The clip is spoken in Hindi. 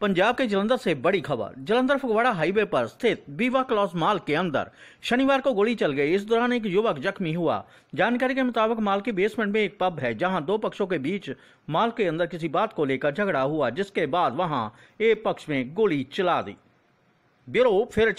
पंजाब के जलंधर से बड़ी खबर जलंधर फगवाड़ा हाईवे पर स्थित बीवा क्लॉस माल के अंदर शनिवार को गोली चल गई इस दौरान एक युवक जख्मी हुआ जानकारी के मुताबिक माल के बेसमेंट में एक पब है जहां दो पक्षों के बीच माल के अंदर किसी बात को लेकर झगड़ा हुआ जिसके बाद वहां एक पक्ष में गोली चला दी ब्यूरो फिर